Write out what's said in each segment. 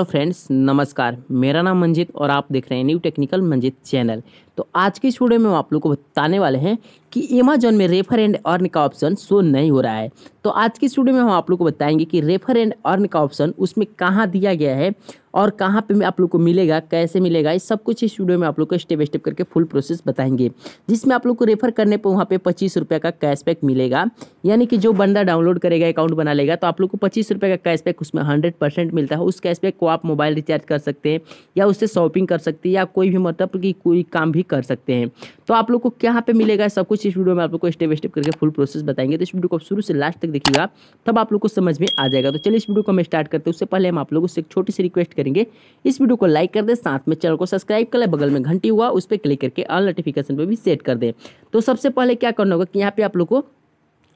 तो फ्रेंड्स नमस्कार मेरा नाम मंजित और आप देख रहे हैं न्यू टेक्निकल मंजित चैनल तो आज के इस वीडियो में हम आप लोग को बताने वाले हैं कि एमेजोन में रेफर एंड अर्न का ऑप्शन शो नहीं हो रहा है तो आज की स्टूडियो में हम आप लोग को बताएंगे कि रेफर एंड अर्न का ऑप्शन उसमें कहाँ दिया गया है और कहाँ पे आप लोग को मिलेगा कैसे मिलेगा ये सब कुछ इस स्टूडियो में आप लोग को स्टेप स्टेप करके फुल प्रोसेस बताएंगे जिसमें आप लोग को रेफर करने पर वहाँ पे पच्चीस रुपये का कैशबैक मिलेगा यानी कि जो बंदा डाउनलोड करेगा अकाउंट बना लेगा तो आप लोग को पच्चीस रुपये का कैशबैक उसमें हंड्रेड परसेंट मिलता है उस कैशबैक को आप मोबाइल रिचार्ज कर सकते हैं या उससे शॉपिंग कर सकते हैं या कोई भी मतलब कि कोई काम भी कर सकते हैं तो आप लोग को कहाँ पर मिलेगा सब कुछ कुछ इस वीडियो में आप लोग को स्टेप बाई स्टेप करके फुल प्रोसेस बताएंगे तो इस वीडियो को आप शुरू से लास्ट तक देखिएगा तब आप लोग को समझ में आ जाएगा तो चलिए इस वीडियो को हम स्टार्ट करते हैं उससे पहले हम आप लोगों से एक छोटी सी रिक्वेस्ट करेंगे इस वीडियो को लाइक कर दें साथ में चैनल को सब्सक्राइब कर लें बगल में घंटी हुआ उस पर क्लिक करके ऑल नोटिफिकेशन पर भी सेट कर दें तो सबसे पहले क्या करना होगा कि यहाँ पे आप लोग को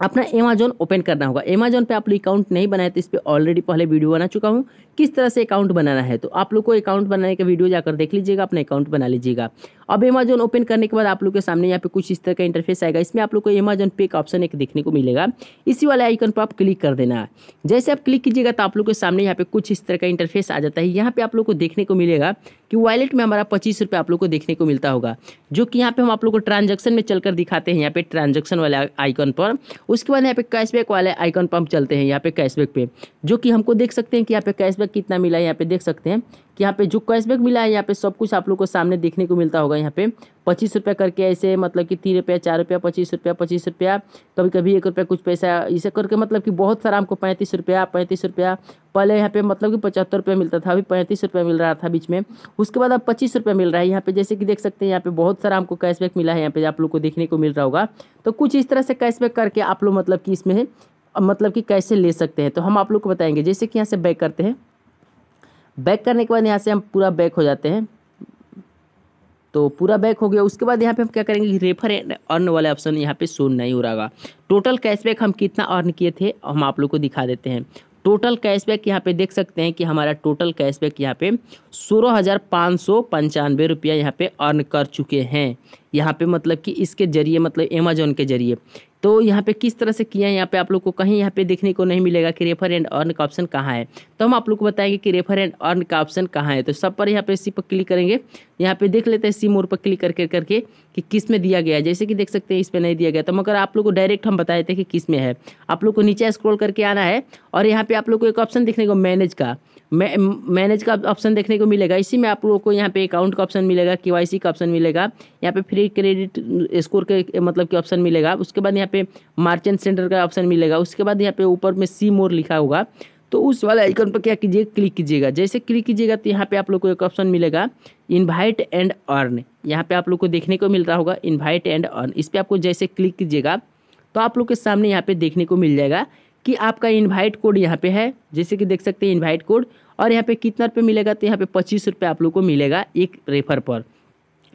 अपना अमेजोन ओपन करना होगा अमेजोन पे आप लोग अकाउंट नहीं बनाए तो इस पर ऑलरेडी पहले वीडियो बना चुका हूँ किस तरह से अकाउंट बनाना है तो आप लोग को अकाउंट बनाने का वीडियो जाकर देख लीजिएगा अपना अकाउंट बना लीजिएगा अब अमेजोन ओपन करने के बाद आप लोग के सामने यहाँ पे कुछ इस तरह का इंटरफेस आएगा इसमें आप लोग को अमेजोन पे का ऑप्शन एक देखने को मिलेगा इसी वाले आइकन पर आप क्लिक कर देना है जैसे आप क्लिक कीजिएगा तो आप लोग के सामने यहाँ पे कुछ इस तरह का इंटरफेस आ जाता है यहाँ पे आप लोग को देखने को मिलेगा कि वॉलेट में हमारा पच्चीस रुपये आप लोग को देखने को मिलता होगा जो कि यहाँ पे हम आप लोग को ट्रांजेक्शन में चलकर दिखाते हैं यहाँ पे ट्रांजेक्शन वाले आइकन पर उसके बाद यहाँ पे कैशबैक वाले आइकन पर हम चलते हैं यहाँ पे कैशबैक पे जो कि हमको देख सकते हैं कि यहाँ पे कैशबैक कितना मिला है यहाँ पे देख सकते हैं कि यहाँ पे जो कैशबैक मिला है यहाँ पे सब कुछ आप लोग को सामने देखने को मिलता होगा होगा यहाँ पे पच्चीस रुपया करके ऐसे मतलब कि तीन रुपया चार रुपया पच्चीस रुपया पच्चीस रुपया कभी कभी एक रुपया कुछ पैसा इसे करके मतलब कि बहुत सारा हमको पैंतीस रुपया पैंतीस रुपया पहले यहाँ पे मतलब कि पचहत्तर रुपया मिलता था अभी पैंतीस रुपया मिल रहा था बीच में उसके बाद अब पच्चीस रुपया मिल रहा है यहाँ पे जैसे कि देख सकते हैं यहाँ पे बहुत सारा हमको कैशबैक मिला है यहाँ पे आप लोग को देखने को मिल रहा होगा तो कुछ इस तरह से कैशबैक करके आप लोग मतलब कि इसमें मतलब कि कैसे ले सकते हैं तो हम आप लोग को बताएंगे जैसे कि यहाँ से बैक करते हैं बैक करने के बाद यहाँ से हम पूरा बैक हो जाते हैं तो पूरा बैक हो गया उसके बाद यहाँ पे हम क्या करेंगे रेफर एंड अर्न वाला ऑप्शन यहाँ पे शो नहीं हो रहा टोटल कैशबैक हम कितना अर्न किए थे हम आप लोग को दिखा देते हैं टोटल कैशबैक यहाँ पे देख सकते हैं कि हमारा टोटल कैशबैक यहाँ पे सोलह हज़ार पाँच सौ पंचानवे रुपया यहाँ पे अर्न कर चुके हैं यहाँ पे मतलब कि इसके ज़रिए मतलब अमेजोन के ज़रिए तो यहाँ पे किस तरह से किया है यहाँ पे आप लोग को कहीं यहाँ पे देखने को नहीं मिलेगा कि रेफर एंड अर्न का ऑप्शन कहाँ है तो हम आप लोग को बताएंगे कि रेफर एंड अर्न का ऑप्शन कहाँ है तो सब पर यहाँ पे सी पर क्लिक करेंगे यहाँ पे देख लेते हैं सी मोर पर क्लिक करके करके कि किस में दिया गया है जैसे कि देख सकते हैं इस पर नहीं दिया गया तो मगर आप लोग को डायरेक्ट हम बताए थे कि किस में है आप लोग को नीचे स्क्रोल करके आना है और यहाँ पर आप लोग को एक ऑप्शन देखने को मैनेज का मैनेज का ऑप्शन देखने को मिलेगा इसी में आप लोगों को यहाँ पे अकाउंट का ऑप्शन मिलेगा के का ऑप्शन मिलेगा यहाँ पे फ्री क्रेडिट स्कोर के मतलब के ऑप्शन मिलेगा उसके बाद यहाँ पे मार्चेंट सेंटर का ऑप्शन मिलेगा उसके बाद यहाँ पे ऊपर में सी मोर लिखा होगा तो उस वाले आइकन पर क्या कीजिएगा क्लिक कीजिएगा जैसे क्लिक कीजिएगा तो यहाँ पे आप लोग को एक ऑप्शन मिलेगा इनवाइट एंड अर्न यहाँ पे आप लोग को देखने को मिलता होगा इनवाइट एंड अर्न इस पर आपको जैसे क्लिक कीजिएगा तो आप लोग के सामने यहाँ पे देखने को मिल जाएगा कि आपका इन्वाइट कोड यहाँ पे है जैसे कि देख सकते हैं इन्वाइट कोड और यहाँ पे कितना रुपये मिलेगा तो यहाँ पे पच्चीस रुपये आप लोग को मिलेगा एक रेफर पर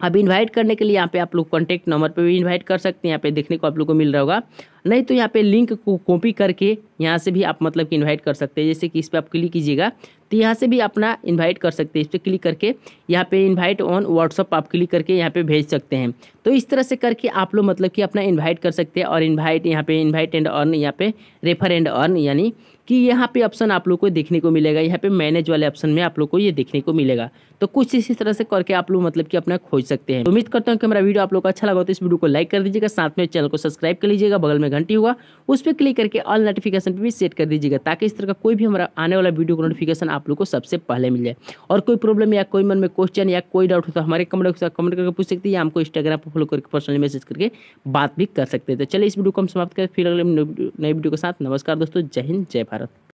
अब इनवाइट करने के लिए यहाँ पे आप लोग कॉन्टैक्ट नंबर पे भी इनवाइट कर सकते हैं यहाँ पे देखने को आप लोग को मिल रहा होगा नहीं तो यहाँ पे लिंक को कॉपी करके यहाँ से भी आप मतलब कि इनवाइट कर सकते हैं जैसे कि इस पर आप क्लिक कीजिएगा तो यहाँ से भी अपना इनवाइट कर सकते हैं इस पर क्लिक करके यहाँ पे इनवाइट ऑन व्हाट्सअप आप क्लिक करके यहाँ पे भेज सकते हैं तो इस तरह से करके आप लोग मतलब कि अपना इनवाइट कर सकते हैं और इनवाइट यहाँ पे इनवाइट एंड अर्न यहाँ पे रेफर एंड अर्न यानी कि यहाँ पे ऑप्शन आप लोग को देखने को मिलेगा यहाँ पे मैनेज वाले ऑप्शन में आप लोग को ये देखने को मिलेगा तो कुछ इसी तरह से करके आप लोग मतलब कि अपना खोज सकते हैं उम्मीद करता हूँ कि मेरा वीडियो आप लोग को अच्छा लगा तो इस वीडियो को लाइक कर दीजिएगा साथ में चैनल को सब्सक्राइब कर लीजिएगा बगल में घंटी हुआ उस पर क्लिक करके ऑल नोटिफिकेशन पर भी सेट कर दीजिएगा ताकि इस तरह का कोई भी हमारा आने वाला वीडियो का नोटिफिकेशन आप लोग को सबसे पहले मिल जाए और कोई प्रॉब्लम या कोई मन में क्वेश्चन या कोई डाउट हो तो हमारे कमेंट बॉक्स कमेंट करके पूछ सकते हैं या हमको इंस्टाग्राम पर फॉलो करके पर्सनली मैसेज करके बात भी कर सकते हैं तो चलिए इस वीडियो को हम समाप्त करें फिर अगले नए वीडियो के साथ नमस्कार दोस्तों जय हिंद जय भारत